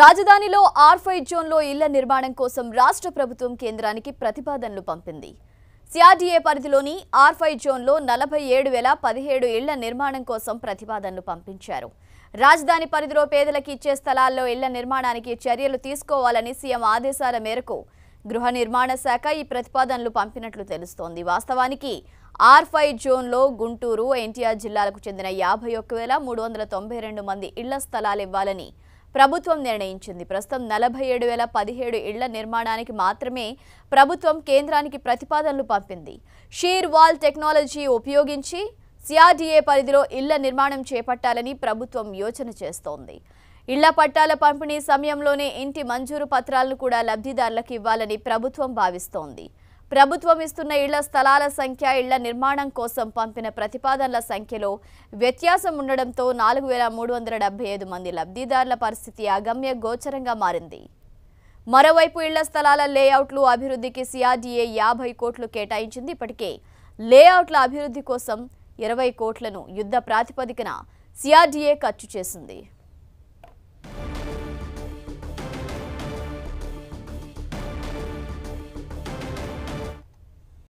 రాజధానిలో are five జోన్లో ఇళ్ల నిర్మాణం కోసం రాష్ట్ర ప్రభుత్వం కేంద్రానికి ప్రతిపాదనలు పంపింది సిఆర్డీఏ పరిధిలోని ఆర్ ఫైవ్ జోన్లో నలభై ఏడు వేల పదిహేడు ఇళ్ల నిర్మాణం కోసం ప్రతిపాదనలు పంపించారు రాజధాని పరిధిలో పేదలకు ఇచ్చే స్థలాల్లో ఇళ్ల నిర్మాణానికి చర్యలు తీసుకోవాలని సీఎం ఆదేశాల మేరకు గృహ నిర్మాణ శాఖ ఈ ప్రతిపాదనలు పంపినట్లు తెలుస్తోంది వాస్తవానికి ఆర్ ఫైవ్ జోన్లో గుంటూరు ఎన్టీఆర్ జిల్లాలకు చెందిన యాభై ఒక్క వేల మూడు వందల తొంభై రెండు మంది ఇళ్ల స్థలాలు ఇవ్వాలని ప్రభుత్వం నిర్ణయించింది ప్రస్తుతం నలభై ఏడు వేల పదిహేడు ఇళ్ల నిర్మాణానికి మాత్రమే ప్రభుత్వం కేంద్రానికి ప్రతిపాదనలు పంపింది షీర్ వాల్ టెక్నాలజీ ఉపయోగించి సిఆర్డీఏ పరిధిలో ఇళ్ల నిర్మాణం చేపట్టాలని ప్రభుత్వం యోచన చేస్తోంది ఇళ్ల పట్టాల పంపిణీ సమయంలోనే ఇంటి మంజూరు పత్రాలను కూడా లబ్ధిదారులకు ఇవ్వాలని ప్రభుత్వం భావిస్తోంది ప్రభుత్వం ఇస్తున్న ఇళ్ల స్థలాల సంఖ్య ఇళ్ల నిర్మాణం కోసం పంపిన ప్రతిపాదనల సంఖ్యలో వ్యత్యాసం ఉండడంతో నాలుగు వేల మూడు వందల డెబ్బై ఐదు మంది లబ్ధిదారుల పరిస్థితి అగమ్య గోచరంగా మారింది మరోవైపు ఇళ్ల స్థలాల లేఅవుట్లు అభివృద్ధికి సిఆర్డీఏ యాభై కోట్లు కేటాయించింది ఇప్పటికే లేఅవుట్ల అభివృద్ధి కోసం ఇరవై కోట్లను యుద్ధ ప్రాతిపదికన సిఆర్డీఏ ఖర్చు చేసింది